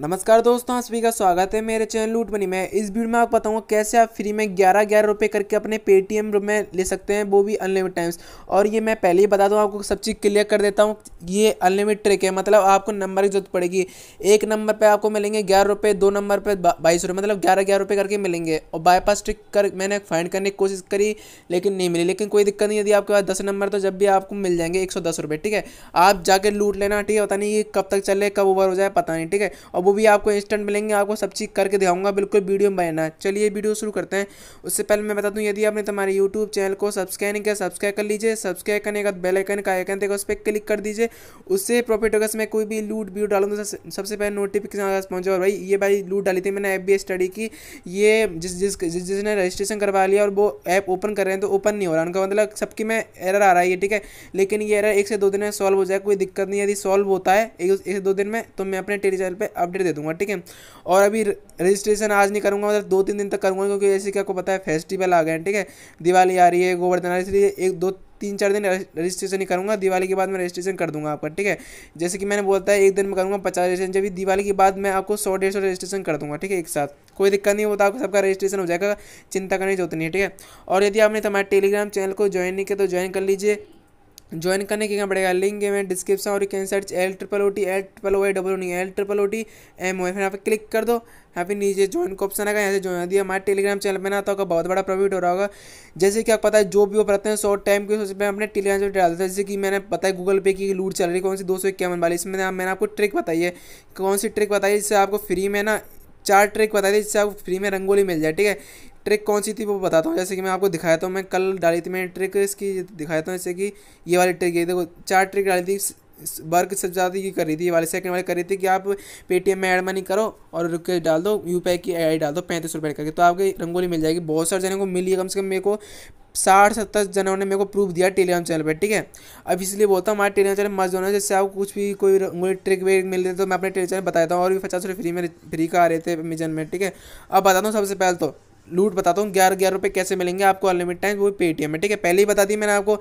नमस्कार दोस्तों सभी का स्वागत है मेरे चैनल लूट मनी में इस वीडियो में आपको बताऊंगा कैसे आप फ्री में ग्यारह ग्यारह रुपये करके अपने पेटीएम में ले सकते हैं वो भी अनलिमिटेड टाइम्स और ये मैं पहले ही बता दूं आपको सब चीज़ क्लियर कर देता हूँ ये अनलिमिटेड ट्रिक है मतलब आपको नंबर की जरूरत पड़ेगी एक नंबर पर आपको मिलेंगे ग्यारह रुपये दो नंबर पर बाईस रुपये मतलब ग्यारह ग्यारह रुपये करके मिलेंगे और बाईपास ट्रिक कर मैंने फाइंड करने की कोशिश करी लेकिन नहीं मिली लेकिन कोई दिक्कत नहीं यदि आपके पास दस नंबर तो जब भी आपको मिल जाएंगे एक ठीक है आप जाकर लूट लेना ठीक है पता नहीं ये कब तक चले कब ओवर हो जाए पता नहीं ठीक है और वो भी आपको इंस्टेंट मिलेंगे आपको सब चीज़ करके दिखाऊंगा बिल्कुल वीडियो में बनाना चलिए वीडियो शुरू करते हैं उससे पहले मैं बता दूँ यदि आपने तुम्हारे यूट्यूब चैनल को सब्सक्राइब नहीं किया सब्सक्राइब कर लीजिए सब्सक्राइब करने का बेल आइकन का आइकन देखा उस पर क्लिक कर दीजिए उससे प्रॉफिट होगा मैं कोई भी लूट व्यू डालूंगा सबसे पहले नोटिफिकेशन आगे पहुँचा और भाई ये भाई लूट डाली थी मैंने ऐप भी स्टडी की ये जिस जिस जिस जिसने रजिस्ट्रेशन करवा लिया और वो ऐप ओपन कर रहे हैं तो ओपन नहीं हो रहा उनका मतलब सबकी में एरर आ रहा है ठीक है लेकिन ये एरर एक से दो दिन में सॉल्व हो जाए कोई दिक्कत नहीं यदि सॉल्व होता है एक से दो दिन में तो मैं अपने टेली चैनल पर अपडेट अपडेट दे दूंगा ठीक है और अभी रजिस्ट्रेशन आज नहीं करूँगा मतलब दो तीन दिन तक करूँगा क्योंकि ऐसे क्या को पता है फेस्टिवल आ गए हैं ठीक है दिवाली आ रही है गोवर्धन रही एक दो तीन चार दिन रजिस्ट्रेशन ही करूँगा दिवाली के बाद मैं रजिस्ट्रेशन कर दूंगा आपका ठीक है जैसे कि मैंने बोलता है एक दिन में करूँगा पचास रजिस्ट्रेशन जब दिवाली के बाद मैं आपको सौ डेढ़ सौ रजिस्ट्रेशन कर दूँगा ठीक है एक साथ कोई दिक्कत नहीं होता आपको सबका रजिस्ट्रेशन हो जाएगा चिंता करने की जरूरत नहीं है ठीक है और यदि आपने हमारे टेलीग्राम चैनल को ज्वाइन नहीं किया तो ज्वाइन कर लीजिए ज्वाइन करने के यहाँ पड़ेगा लिंक है डिस्क्रिप्शन और can search L triple O T L triple O A double नहीं L triple O T M O फिर यहाँ पे क्लिक कर दो यहाँ पे नीचे ज्वाइन का ऑप्शन आएगा यहाँ से ज्वाइन दिया हमारे टेलीग्राम चैनल में ना तो आता होगा बहुत बड़ा प्रॉफिट हो रहा होगा जैसे कि आपको पता है जो भी वो पढ़ते हैं शॉर्ट टाइम के उसमें अपने टेलीग्राम चैनल डालते हैं जैसे कि मैंने पता है गूगल पे की लूट चल रही कौन सी दो सौ इक्यावन वाली इसमें मैंने आपको ट्रिक बताई है कौन सी ट्रिक बताई जिससे आपको फ्री में ना चार ट्रिक बता दी जिससे आपको फ्री में रंगोली मिल जाए ठीक है ट्रिक कौन सी थी वो बताता हूँ जैसे कि मैं आपको दिखाया था तो मैं कल डाली थी मैंने ट्रिक इसकी दिखाया था तो जैसे कि ये वाली ट्रिक ये देखो चार ट्रिक डाली थी वर्क सबसे ज़्यादा ये कर रही थी ये वाली सेकंड वाली कर रही थी कि आप पेटीएम में ऐड मनी करो और रुके डाल दो यू की आई डाल दो पैंतीस रुपये करके तो आपकी रंगोली मिल जाएगी बहुत सारे जनों को मिली है कम से कम मेरे को साठ सत्तर जनों ने मेरे को प्रूफ दिया टेलीग्राम चैनल पर ठीक है अब इसलिए बोलता हूँ हमारे टेलीग्राम चैनल मस्त होना जैसे आपको कुछ भी कोई रंगोली ट्रिक वे मिल रही तो मैं अपने टेलीग्राम चैनल बताता हूँ और भी पचास रुपये फ्री में फ्री का आ रहे थे मिजन में ठीक है अब बताता हूँ सबसे पहले तो लूट बताता हूँ ग्यारह ग्यारह रुपये कैसे मिलेंगे आपको अनलिमिट टाइम वो पेटीएम है ठीक है पहले ही बता दी मैंने आपको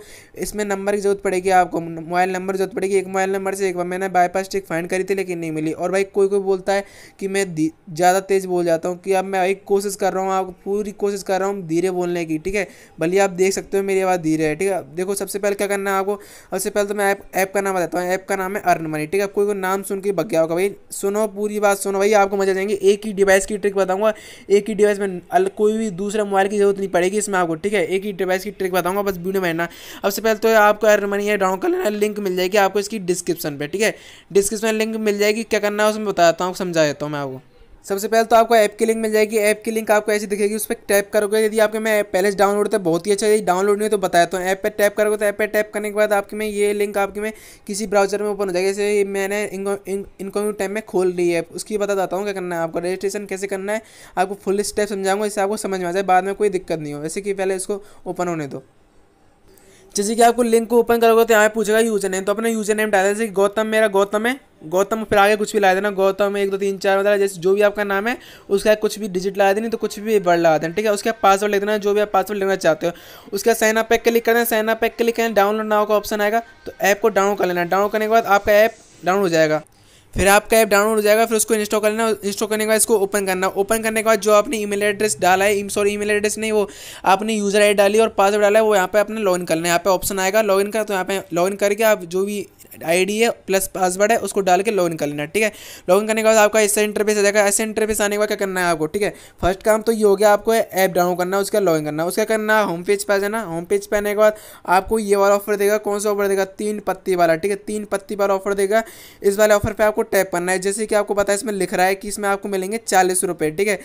इसमें नंबर की जरूरत पड़ेगी आपको मोबाइल नंबर की जरूरत पड़ेगी एक मोबाइल नंबर से एक बार मैंने बाईपास टिक फाइंड करी थी लेकिन नहीं मिली और भाई कोई कोई बोलता है कि मैं ज़्यादा तेज़ बोल जाता हूँ कि अब मैं एक कोशिश कर रहा हूँ आपको पूरी कोशिश कर रहा हूँ धीरे बोलने की ठीक है भले आप देख सकते हो मेरी आवाज़ धीरे है ठीक है देखो सबसे पहले क्या करना है आपको सबसे पहले तो मैं ऐप ऐप का नाम बताता हूँ ऐप का नाम है अर्न मनी ठीक है कोई कोई नाम सुन के भग गया होगा भाई सुनो पूरी बात सुनो भाई आपको मजा जाएंगे एक ही डिवाइस की ट्रिक बताऊँगा एक ही डिवाइस में कोई भी दूसरे मोबाइल की जरूरत नहीं पड़ेगी इसमें आपको ठीक है एक ही डिवाइस की ट्रिक बताऊंगा बस वीडियो बनना अब से पहले तो आपको एयर मनी है डाउनलोड कर लेना लिंक मिल जाएगी आपको इसकी डिस्क्रिप्शन पर ठीक है डिस्क्रिप्शन लिंक मिल जाएगी क्या करना है उसमें बताता हूँ समझा देता हूँ मैं आपको सबसे पहले तो आपको ऐप की लिंक मिल जाएगी ऐप की लिंक आपको ऐसी दिखेगी उस पर टैप करोगे यदि आपके में पहले से डाउनलोड तो बहुत ही अच्छा यदि डाउनलोड नहीं तो बताया तो ऐप पर टैप करोगे तो ऐप पर टैप करने के बाद आपके मैं ये लिंक आपके में किसी ब्राउजर में ओपन हो जाएगी जैसे मैंने इनको टाइम में खोल ली है उसकी बता देता हूँ क्या करना है आपको रजिस्ट्रेशन कैसे करना है आपको फुल स्टेप समझाऊंगा इससे आपको समझ में आ जाए बाद में कोई दिक्कत नहीं हो वैसे कि पहले इसको ओपन होने दो जैसे कि आपको लिंक को ओपन करोगे तो यहाँ पूछेगा यूजर नेम तो अपना यूजर नेम डाल जैसे गौतम मेरा गौतम है गौतम फिर आगे कुछ भी ला देना गौतम एक दो तीन चार मतलब जैसे जो भी आपका नाम है उसका कुछ भी डिजिट ला देनी तो कुछ भी वर्ड लगा देना ठीक है उसके पासवर्ड लिख देना जो भी आप पासवर्ड लेना चाहते हो उसके साइन अप पैक क्लिक करना साइन अप पे क्लिक करें डाउनलोड नाव का ऑप्शन आएगा तो ऐप को डाउनलोड कर लेना डाउनलोड करने के बाद आपका ऐप डाउनलोड हो जाएगा फिर आपका ऐप डाउनलोड हो जाएगा फिर उसको इंस्टॉल कर लेना इंस्टॉल करने के बाद इसको ओपन करना ओपन करने के बाद जो आपने ईमेल एड्रेस डाला है सॉरी ईमेल एड्रेस नहीं वो आपने यूज़र आई डाली और पासवर्ड डाला है वो यहाँ पे आपने लॉगिन करना है यहाँ पे ऑप्शन आएगा लॉगिन का तो यहाँ पे लॉगिन करके आप जो भी आईडी है प्लस पासवर्ड है उसको डाल के लॉगिन कर लेना ठीक है लॉगिन करने के बाद आपका ऐसा इंटरफेस आ जाएगा ऐसे इंटरफेस आने के बाद क्या करना है आपको ठीक है फर्स्ट काम तो ये हो गया आपको ऐप डाउन करना है उसका लॉगिन करना उसका करना है होम पेज पर जाना होम पेज पर आने के बाद आपको ये वाला ऑफर देगा कौन सा ऑफर देगा तीन पत्ती वाला ठीक है तीन पत्ती वाला ऑफर देगा इस वाले ऑफर पर आपको टैप करना है जैसे कि आपको पता है इसमें लिख रहा है कि इसमें आपको मिलेंगे चालीस रुपये ठीक है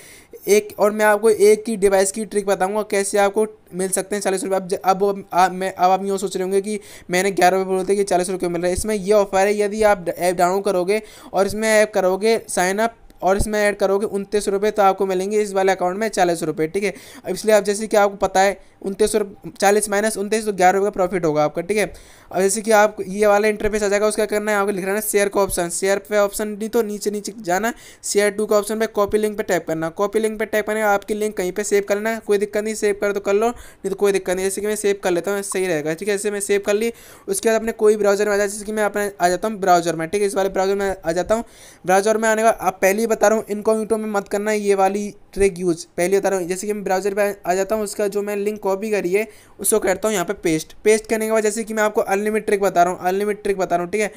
एक और मैं आपको एक ही डिवाइस की ट्रिक बताऊंगा कैसे आपको मिल सकते हैं चालीस रुपये अब अब मैं अब आप यूँ सोच रहे होंगे कि मैंने ग्यारह रुपये बोलते कि चालीस रुपये मिल रहा है इसमें यह ऑफर है यदि आप ऐप डाउनलोड करोगे और इसमें ऐप करोगे साइनअप और इसमें ऐड करोगे उनतीस रुपये तो आपको मिलेंगे इस वाले अकाउंट में चालीस रुपये ठीक है इसलिए आप जैसे कि आपको पता है उनतीस रुपये चालीस माइनस उनतीस तो ग्यारह रुपये का प्रॉफिट होगा आपका ठीक है अब जैसे कि आप ये वाला इंटरफेस आ जाएगा उसका करना है आपको लिख रहा है शेयर का ऑप्शन शेयर पे ऑप्शन नहीं तो नीचे नीचे जाना शेयर टू का ऑप्शन पर कॉपी लिंक पर टाइप करना कॉपी लिंक पर टाइप करना आपकी लिंक कहीं पर सेव करना कोई दिक्कत नहीं सेव कर तो कर लो नहीं तो कोई दिक्कत नहीं जैसे कि मैं सेव कर लेता हूँ सही रहेगा ठीक है जैसे मैं सेव कर ली उसके बाद अपने कोई ब्राउजर में आ जाए जैसे कि मैं अपने आ जाता हूँ ब्राउजर में ठीक है इस वाले ब्राउजर में आ जाता हूँ ब्राउजर में आने का आप पहली बता रहा हूँ इनकॉग्निटो में मत करना ये वाली ट्रिक यूज़ पहले बता रहा हूँ जैसे कि मैं ब्राउजर पे आ जाता हूँ उसका जो मैं लिंक कॉपी करी है उसको करता हूँ यहाँ पे पेस्ट पेस्ट करने के बाद जैसे कि मैं आपको अनलिमिट ट्रिक बता रहा हूँ अनलिमिट ट्रिक बता रहा हूँ ठीक है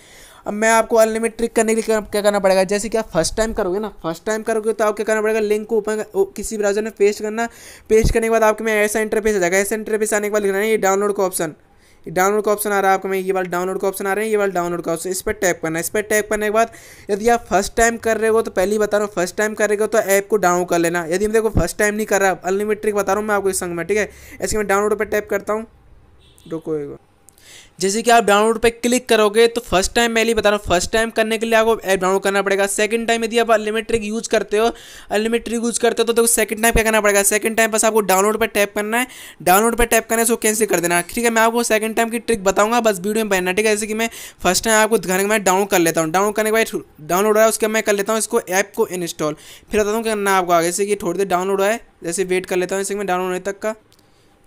अब मैं आपको अनलिमिट ट्रिक करने के लिए क्या करना पड़ेगा जैसे कि आप फर्स्ट टाइम करोगे ना फर्स्ट टाइम करोगे तो आप क्या करना पड़ेगा लिंक को ओपन किसी ब्राउजर में पेस्ट करना पेस्ट करने के बाद आपके में ऐसा इंटरफेस आ जाएगा ऐसा इंटरफेस आने के बाद लिखना है ये डाउनलोड का ऑप्शन डाउनलोड का ऑप्शन आ रहा है आपको मैं ये वाला डाउनलोड का ऑप्शन आ रहा है ये वाला डाउनलोड का ऑप्शन इस पर टैप करना है इस पर टैप करने के बाद यदि आप फर्स्ट टाइम कर रहे हो तो पहले ही बता रहा हूँ फर्स्ट टाइम करेगा तो ऐप को डाउनलोड कर लेना यदि मैं देखो फर्स्ट टाइम नहीं कर रहा अनलिमिटेड बता रहा हूँ मैं आपको इस संग में ठीक है ऐसे मैं डाउनलोड पर टैप करता हूँ रुको जैसे कि आप डाउनलोड पर क्लिक करोगे तो फर्स्ट टाइम मैं ही बता रहा हूँ फर्स्ट टाइम करने के लिए आपको ऐप डाउनलोड करना पड़ेगा सेकंड टाइम यदि आप अनलिमिटेड यूज़ करते हो अनलिमिटेड यूज़ करते हो तो देखो सेकंड टाइम क्या करना पड़ेगा सेकंड टाइम बस आपको डाउनलोड पर टैप करना है डाउनलोड पर टैप करना है उसको कैंसिल कर देना ठीक है मैं आपको सेकंड टाइम की ट्रिक बताऊँगा बस वीडियो में बनना ठीक है जैसे कि मैं फर्स्ट टाइम आपको घर में मैं डाउनलोड कर लेता हूँ डाउनलोड करने के बाद डाउनलोड है उसके मैं कर लेता हूँ इसको ऐप को इंस्टॉल फिर बताऊँ हूँ करना आपको आगे जैसे कि थोड़ी देर डाउनलोड है जैसे वेट कर लेता हूँ जैसे मैं डाउनलोड होने तक का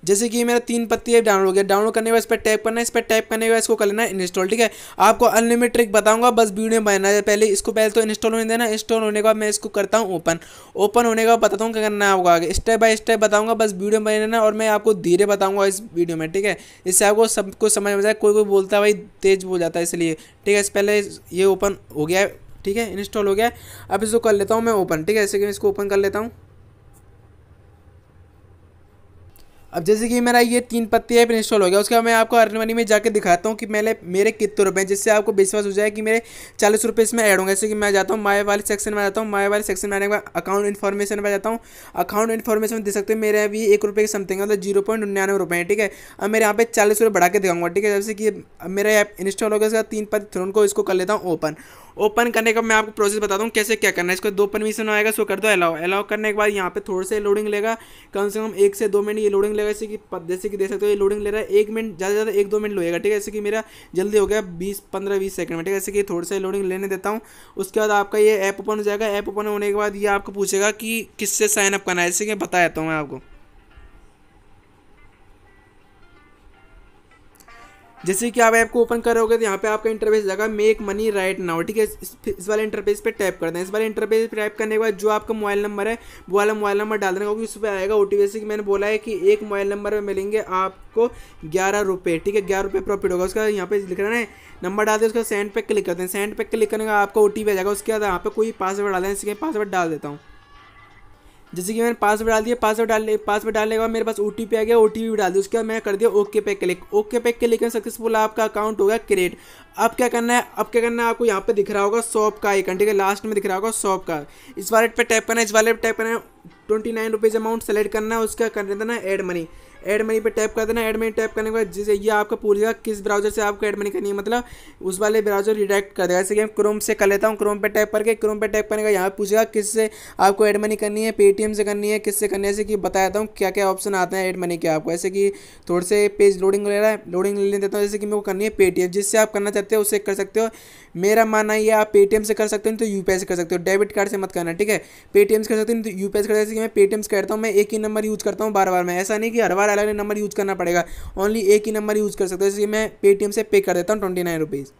जैसे कि मेरा तीन पत्ती है डाउनलोड हो गया डाउनलोड करने के बाद इस पर टैप करना है इस पर टैप करने के बाद इसको कर लेना इंस्टॉल ठीक है आपको अनलिमिटेड ट्रिक बताऊंगा बस वीडियो में बनाना है पहले इसको पहले तो इंस्टॉल होने देना इंस्टॉल होने के बाद मैं इसको करता हूँ ओपन ओपन होने के बाद बताता हूँ क्या करना होगा आगे स्टेप बाय स्टेप बताऊँगा बस वीडियो में रहना और मैं आपको धीरे बताऊँगा इस वीडियो में ठीक है इससे आपको सब कुछ समझ में जाए कोई कोई बोलता है भाई तेज बोल जाता है इसलिए ठीक है इस पहले ये ओपन हो गया है ठीक है इंस्टॉल हो गया अब इसको कर लेता हूँ मैं ओपन ठीक है कि इसको ओपन कर लेता हूँ अब जैसे कि मेरा ये तीन पत्ती ऐप इंस्टॉल हो गया उसके बाद मैं आपको अर्न मनी में जाकर दिखाता हूँ कि मैंने मेरे कितने रुपए हैं जिससे आपको विश्वास हो जाए कि मेरे चालीस रुपये इसमें ऐड होंगे जैसे कि मैं जाता हूँ माए वाले सेक्शन में जाता हूँ माए वाले सेक्शन में आने के बाद अकाउंट इन्फॉर्मेशन पर जाता हूँ अकाउंट इन्फॉर्मेशन दे सकते हैं मेरे अभी एक रुपये की समथिंग मतलब जीरो पॉइंट निन्यानवे रुपये हैं ठीक है अब मेरे यहाँ पे चालीस रुपये बढ़ा के दिखाऊंगा ठीक है जैसे कि मेरा ऐप इंस्टॉल हो गया इसका तीन पत्ती थ्रोन को इसको कर लेता हूँ ओपन ओपन करने का मैं आपको प्रोसेस बताता हूँ कैसे क्या करना है इसको दो परमिशन आएगा सो कर दो अलाउ अलाउ करने के बाद यहाँ पे थोड़े से लोडिंग लेगा कम से कम एक से दो मिनट ये लोडिंग लेगा जैसे कि जैसे कि देख सकते हो ये लोडिंग ले रहा है एक मिनट ज़्यादा से ज़्यादा एक दो मिनट लोएगा ठीक है जैसे कि मेरा जल्दी हो गया बीस पंद्रह बीस सेकंड में ठीक है जैसे कि थोड़े से लोडिंग लेने देता हूँ उसके बाद आपका ये ऐप ओपन हो जाएगा ऐप ओपन होने के बाद ये आपको पूछेगा कि किससे साइनअप करना है जैसे कि बता देता हूँ मैं आपको जैसे कि आप ऐप को ओपन करोगे तो यहाँ पे आपका इंटरफेस जाएगा मेक मनी राइट नाउ ठीक है इस वाले इंटरफेस पे टैप कर दें इस वाले इंटरफेस पे टाइप करने के बाद जो आपका मोबाइल नंबर है वो वाला मोबाइल नंबर डाल देना क्योंकि उस पर आएगा ओ टी मैंने बोला है कि एक मोबाइल नंबर में मिलेंगे आपको ग्यारह रुपये ठीक है ग्यारह रुपये प्रॉफिट होगा उसका यहाँ पे लिख रहा है नंबर डाल दें उसका सेंड पे क्लिक करते हैं सेंड पे क्लिक करने का आपका ओ आ जाएगा उसके बाद यहाँ पे कोई पासवर्ड डाल दें इसके पासवर्ड डाल देता हूँ जैसे कि मैंने पासवर्ड डाल दिया पासवर्ड डाल पासवर्ड डालने के बाद मेरे पास ओ आ गया ओ टी डाल दिया उसके बाद मैं कर दिया ओके पे क्लिक ओके पे क्लिक में सक्सेसफुल आपका अकाउंट होगा क्रिएट अब क्या करना है अब क्या करना है आपको यहाँ पे दिख रहा होगा शॉप का आइकन ठीक है लास्ट में दिख रहा होगा शॉप का इस वाले पर टैप करना है इस वालेट पर टैप करना है twenty nine rupees amount select करना है उसका कर देना है एड मनी एड मनी पर टैप कर देना एड मनी टैप करने के बाद जिसे ये आपका पूछेगा किस ब्राउजर से आपको एड मनी करनी है मतलब उस वाले ब्राउजर रिडायरेक्ट कर देगा जैसे कि मैं क्रोम से कर लेता हूँ क्रोम पर टैप करके क्रोम पर टैप करने का यहाँ पूछेगा किससे आपको एड मनी करनी है पेटीएम से करनी है किससे करनी है जैसे कि बताया हूँ क्या क्या ऑप्शन आते हैं एड मनी के आपको जैसे कि थोड़े से पेज लोडिंग ले रहा है लोडिंग ले देता हूँ जैसे कि मेरे को करनी है पेटीएम जिससे आप करना चाहते हो उससे कर सकते हो मेरा मानना ये आप पेटीएम से कर सकते हो तो यू से कर सकते हो डेबिट कार्ड से मत करना ठीक है पेटीएम से कर सकते हो तो यू से कर सकते मैं पेटीएम से करता हूँ मैं एक ही नंबर यूज़ करता हूँ बार बार मैं ऐसा नहीं कि हर बार बार अलग अलग नंबर यूज़ करना पड़ेगा ओनली एक ही नंबर यूज़ कर सकते हो इसलिए मैं पेटीएम से पे कर देता हूँ ट्वेंटी नाइन रुपीज़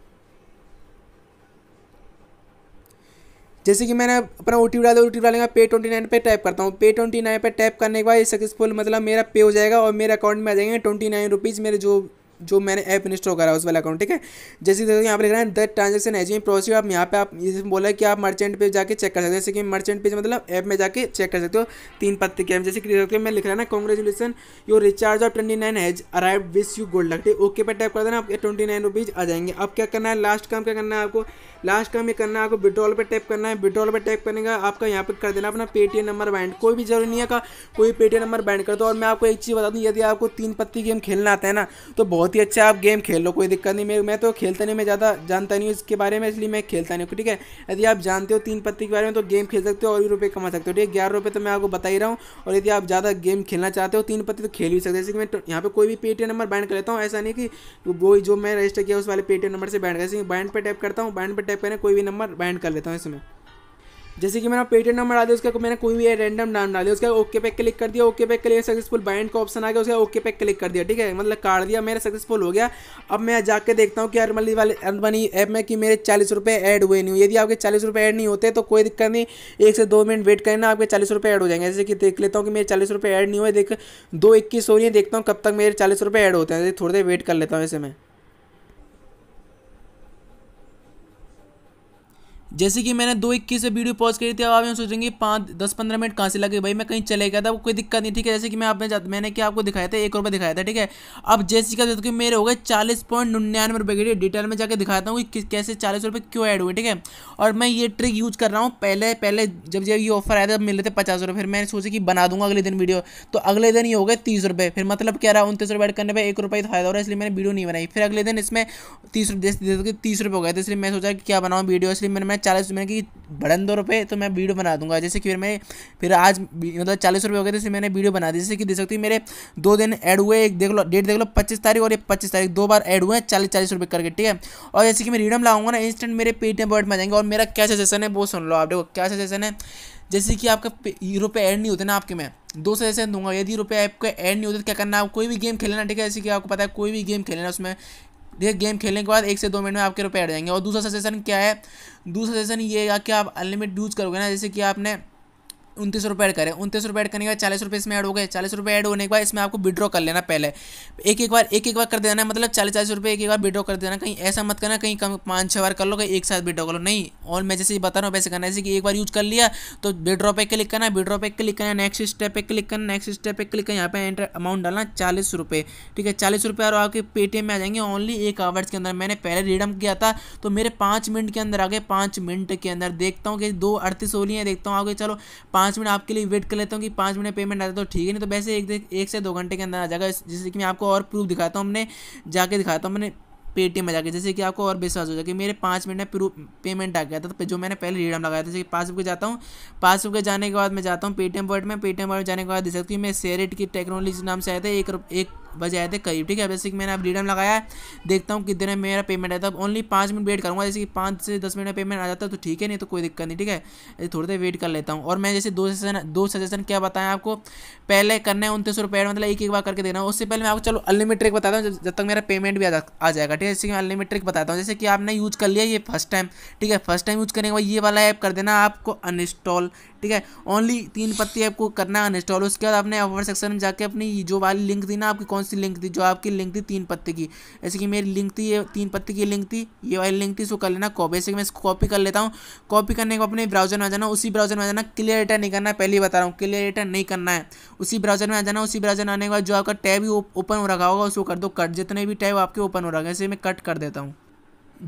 जैसे कि मैंने अपना ओ टी डाला ओ टी डालेगा पे ट्वेंटी नाइन पर टैप करता हूँ पे ट्वेंटी नाइन पर टैप करने के बाद ये सक्सेसफुल मतलब मेरा पे हो जाएगा और मेरे अकाउंट में आ जाएंगे ट्वेंटी नाइन रुपीज़ मेरे जो जो मैंने ऐप इंस्टॉल करा उस वाला अकाउंट ठीक है जैसे देखो यहाँ पर लिख रहा है that transaction as G proceed आप यहाँ पे आप इसमें बोला है कि आप मर्चेंट पे जाके चेक कर सकते हो जैसे कि मर्चेंट पेज मतलब ऐप में जाके चेक कर सकते हो तीन पत्ते के जैसे कि सकते मैं लिख रहा है ना congratulation your recharge of twenty nine has arrive wish you gold luck okay पर टाइप कर देना आपके ट्वेंटी नाइन रुपीज़ आ जाएंगे अब क्या करना है लास्ट काम क्या करना है आपको लास्ट काम ये करना है आपको बिटोल पर टैप करना है बिटोल पर टैप करने का आपका यहाँ पर कर देना अपना पेटीएम नंबर बैंड कोई भी जरूरी नहीं है का कोई पेटीएम नंबर बैंड कर दो और मैं आपको एक चीज़ बता दूँ यदि आपको तीन पत्ती गेम खेलना आता है ना तो बहुत ही अच्छा आप गेम खेल लो कोई दिक्कत नहीं मैं मैं तो खेलता नहीं मैं ज़्यादा जानता नहीं हूँ इसके बारे में इसलिए मैं खेलता नहीं हूँ ठीक है यदि आप जानते हो तीन पत्ती के बारे में तो गेम खेल सकते हो और भी रुपये कमा सकते हो ठीक है ग्यारह रुपये तो मैं आपको बता ही रहा हूँ और यदि आप ज़्यादा गेम खेलना चाहते हो तीन पत्ती तो खेल भी सकते जैसे कि मैं तो, यहाँ पर कोई भी पेटीएम नंबर बैंड कर लेता हूँ ऐसा नहीं कि वो जो मैं रजिस्टर किया उस वाले पेटीएम नंबर से बैंड कर बैंड पर टैप करता हूँ बैंड पर टाइप करें कोई भी नंबर बैंड कर लेता हूँ इसमें जैसे कि मैंने पेटेंट नंबर डाल दिया उसका मैंने कोई भी रैंडम नाम डाल दिया उसका ओके पे क्लिक कर दिया ओके पे क्लिक सक्सेसफुल बाइंड का ऑप्शन आ गया उसका ओके पे क्लिक कर दिया ठीक है मतलब काट दिया मेरा सक्सेसफुल हो गया अब मैं जाके देखता हूँ कि अरमली मतलब वाले अरमनी ऐप में कि मेरे चालीस रुपये ऐड हुए नहीं यदि आपके चालीस रुपये ऐड नहीं होते तो कोई दिक्कत नहीं एक से दो मिनट वेट करना आपके चालीस रुपये ऐड हो जाएंगे जैसे कि देख लेता हूँ कि मेरे चालीस रुपये ऐड नहीं हुए देख दो इक्कीस हो रही है देखता हूँ कब तक मेरे चालीस रुपये ऐड होते हैं थोड़ी देर वेट कर लेता हूँ इसे मैं जैसे कि मैंने दो इक्कीस से वीडियो पॉज करी थी अब आप यहाँ सोचेंगे पाँच दस पंद्रह मिनट कहाँ से लगे भाई मैं कहीं चले गया था कोई दिक्कत नहीं ठीक है जैसे कि मैं आपने मैंने क्या आपको दिखाया था एक रुपये दिखाया था ठीक है अब जैसे कि जैसे कि मेरे हो गए चालीस पॉइंट निन्यानवे रुपये के डिटेल में जाकर दिखाता हूँ कि कैसे चालीस रुपये क्यों ऐड हुए ठीक है और मैं ये ट्रिक यूज कर रहा हूँ पहले पहले जब जब ये ऑफर आया था रहे थे पचास रुपये फिर मैंने सोचा कि बना दूंगा अगले दिन वीडियो तो अगले दिन ये हो गए तीस रुपये फिर मतलब क्या रहा उनतीस रुपये ऐड करने पर एक रुपये फायदा हो रहा है इसलिए मैंने वीडियो नहीं बनाई फिर अगले दिन इसमें तीस रुपये तीस रुपये हो गए थे इसलिए मैं सोचा कि क्या बनाऊँ वीडियो इसलिए मैंने मैं चालीस मैंने की बढ़न दो रुपये तो मैं वीडियो बना दूंगा जैसे कि फिर मैं फिर आज मतलब चालीस रुपये हो गए थे इससे मैंने वीडियो बना दी जैसे कि देख सकती हो मेरे दो दिन ऐड हुए एक देख लो डेट देख लो पच्चीस तारीख और ये पच्चीस तारीख दो बार ऐड हुए हैं चालीस चालीस रुपये करके ठीक है और जैसे कि मैं रीडम लाऊंगा ना इंस्टेंट मेरे पेटीएम वर्ड में आ जाएंगे और मेरा क्या सजेशन है वो सुन लो आप देखो क्या सजेशन है जैसे कि आपका रुपये ऐड नहीं होते ना आपके मैं दो सजेशन दूंगा यदि रुपये आपके ऐड नहीं होते तो क्या करना आप कोई भी गेम खेलना ठीक है जैसे कि आपको पता है कोई भी गेम खेलना उसमें देखिए गेम खेलने के बाद एक से दो मिनट में आपके रुपये हट जाएंगे और दूसरा सेशन क्या है दूसरा सेशन ये है कि आप अनलिमिट यूज़ करोगे ना जैसे कि आपने उनतीस रुपये ऐड करें उनतीस रुपये ऐड करने के बाद चालीस रुपये इसमें ऐड हो गए चालीस रुपये ऐड होने के बाद इसमें आपको विड्रॉ कर लेना पहले एक एक बार एक एक बार कर देना मतलब चालीस चालीस रुपये एक एक बार विड्रॉ कर देना कहीं ऐसा मत करना कहीं कम पाँच छः बार कर लो कहीं एक साथ विड्रॉ कर लो नहीं और मैं जैसे बता रहा हूँ वैसे करना जैसे कि एक बार यूज कर लिया तो विड्रॉ पे क्लिक करना विड्रॉ पे क्लिक करना नेक्स्ट स्टेप पर क्लिक करना नेक्स्ट स्टेप पर क्लिक करना यहाँ पे एंटर अमाउंट डालना चालीस रुपये ठीक है चालीस रुपये और आपके पेटीएम में आ जाएंगे ओनली एक आवर्स के अंदर मैंने पहले रिडम किया था तो मेरे पाँच मिनट के अंदर आ गए पाँच मिनट के अंदर देखता हूँ कि दो अड़तीस हो देखता हूँ आगे चलो पाँच पाँच मिनट आपके लिए वेट कर लेता हूँ कि पाँच मिनट पेमेंट आता तो ठीक है नहीं तो वैसे एक एक से दो घंटे के अंदर आ जाएगा जैसे कि मैं आपको और प्रूफ दिखाता हूँ हमने जाके दिखाता हूँ मैंने पेटीएम में जाके जैसे कि आपको और विश्वास हो जाए कि मेरे पाँच मिनट में प्रूफ पेमेंट आ गया था तो जो मैंने पहले रीडम लगाया था जैसे कि पासबुक जाता हूँ पासबुक के जाने के बाद मैं जाता हूँ पेटीएम वर्ड में पेटीएम वर्ड जाने के बाद देख सकती हूँ मैं सेरेट की टेक्नोलॉजी नाम से आया था एक बजे आए थे करीब ठीक है वैसे कि मैंने अब रिडम लगाया है देखता हूँ कितने मेरा पेमेंट आता है ओनली पाँच मिनट वेट करूँगा जैसे कि पाँच से दस मिनट में पेमेंट आ जाता है तो ठीक है नहीं तो कोई दिक्कत नहीं ठीक है थोड़ी देर वेट कर लेता हूँ और मैं जैसे दो सजेशन दो सजेशन क्या बताएं आपको पहले करना है उनतीस रुपये मतलब एक एक बार करके देना उससे पहले मैं आपको चलो अनलिमिट ट्रिक बताता हूँ जब तक मेरा पेमेंट भी आ, जा, आ जाएगा ठीक है जैसे मैं अनलिमिट ट्रिक बताता हूँ जैसे कि आपने यूज़ कर लिया ये फर्स्ट टाइम ठीक है फर्स्ट टाइम यूज़ करने के बाद ये वाला ऐप कर देना आपको अनइंस्टॉल ठीक है ओनली तीन पत्ती आपको करना है अनस्टॉल उसके बाद आपने ऑफर सेक्शन में जाके अपनी जो वाली लिंक थी ना आपकी कौन सी लिंक थी जो आपकी लिंक थी तीन पत्ते की जैसे कि मेरी लिंक थी ये तीन पत्ते की लिंक थी ये वाली लिंक थी उसको कर लेना कॉपी जैसे कि मैं इसको कॉपी कर लेता हूँ कॉपी करने को अपने ब्राउजर में आ जाना उसी ब्राउजर में आ जाना क्लियर रिटर्न नहीं करना है पहले ही बता रहा हूँ क्लियर रिटर्न नहीं करना है उसी ब्राउजर में आ जाना उसी ब्राउजर में आने के बाद जो आपका टैब ही ओपन हो रखा होगा उसको कर दो कट जितने भी टैब आपके ओपन हो रखा है जैसे मैं कट कर देता हूँ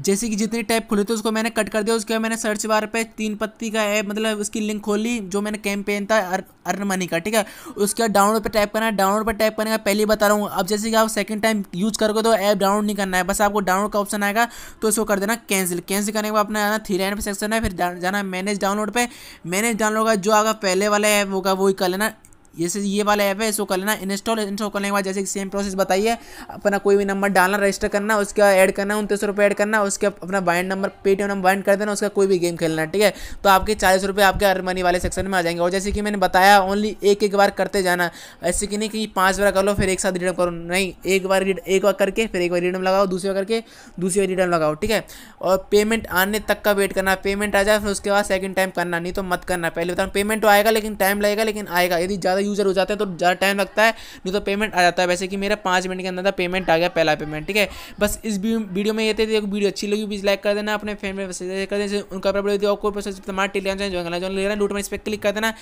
जैसे कि जितनी टैब खुली थी उसको मैंने कट कर दिया उसके बाद मैंने सर्च बार पे तीन पत्ती का ऐप मतलब उसकी लिंक खोली जो मैंने कैंपेन था अर, अर्न मनी का ठीक है उसके बाद डाउनलोड पे टैप करना है डाउनलोड पे टैप करने का पहले ही बता रहा हूँ अब जैसे कि आप सेकंड टाइम यूज करोगे तो ऐप डाउनलोड नहीं करना है बस आपको डाउनलोड का ऑप्शन आएगा तो उसको कर देना कैंसिल कैंसिल करने के बाद अपना जाना थ्री लाइन पे सेक्शन है फिर जाना मैनेज डाउनलोड पर मैनेज डाउनलोड का जो आगा पहले वाला ऐप होगा वही कर लेना जैसे ये वाला ऐप है इसको कर लेना इंस्टॉल इंस्टॉल करने के बाद जैसे सेम प्रोसेस बताइए अपना कोई भी नंबर डालना रजिस्टर करना उसका ऐड करना उनतीस रुपये ऐड करना उसके अपना bind number Paytm number bind कर देना उसका कोई भी गेम खेलना ठीक है तो आपके चालीस रुपये आपके मनी वाले सेक्शन में आ जाएंगे और जैसे कि मैंने बताया ओनली एक एक बार करते जाना ऐसे कि नहीं कि पाँच बार कर लो फिर एक साथ रिटर्न करो नहीं एक बार एक बार करके फिर एक बार रिटर्न लगाओ दूसरी बार करके दूसरी बार रिटर्न लगाओ ठीक है और पेमेंट आने तक का वेट करना पेमेंट आ जाए फिर उसके बाद सेकेंड टाइम करना नहीं तो मत करना पहले बताऊँ पेमेंट तो आएगा लेकिन टाइम लगेगा लेकिन आएगा यदि ज़्यादा ज़्यादा यूज़र हो जाता है तो ज़्यादा टाइम लगता है नहीं तो पेमेंट आ जाता है वैसे कि मेरा पाँच मिनट के अंदर था पेमेंट आ गया पहला पेमेंट ठीक है बस इस वीडियो में ये थे देखो वीडियो अच्छी लगी प्लीज़ लाइक कर देना अपने फ्रेंड में कर देना उनका प्रॉब्लम आपको टेलीग्राम चैनल जो ले रहा लूट में इस पर क्लिक कर देना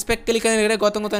इस पर क्लिक करने लग रहा है गौतम गौतम